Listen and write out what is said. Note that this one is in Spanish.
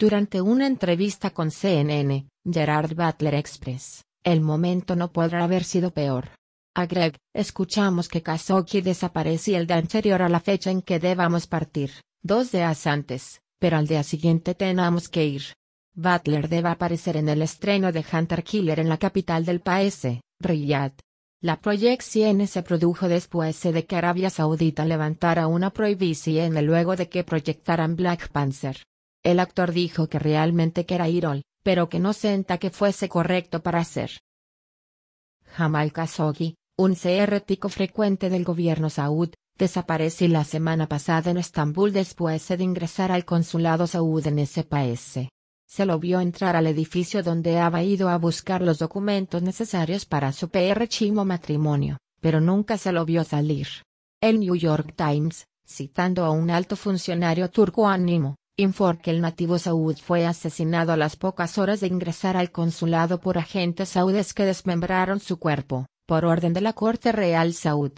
Durante una entrevista con CNN, Gerard Butler Express, el momento no podrá haber sido peor. A Greg, escuchamos que Kazuki desaparecía el día anterior a la fecha en que debamos partir, dos días antes, pero al día siguiente tenemos que ir. Butler debe aparecer en el estreno de Hunter Killer en la capital del país, Riyadh. La proyección se produjo después de que Arabia Saudita levantara una prohibición luego de que proyectaran Black Panther. El actor dijo que realmente quería ir pero que no senta que fuese correcto para hacer. Jamal Khashoggi, un CR frecuente del gobierno saudí, desapareció la semana pasada en Estambul después de ingresar al consulado saud en ese país. Se lo vio entrar al edificio donde había ido a buscar los documentos necesarios para su PR chimo matrimonio, pero nunca se lo vio salir. El New York Times, citando a un alto funcionario turco ánimo, informó que el nativo saud fue asesinado a las pocas horas de ingresar al consulado por agentes Saudes que desmembraron su cuerpo, por orden de la Corte Real Saud.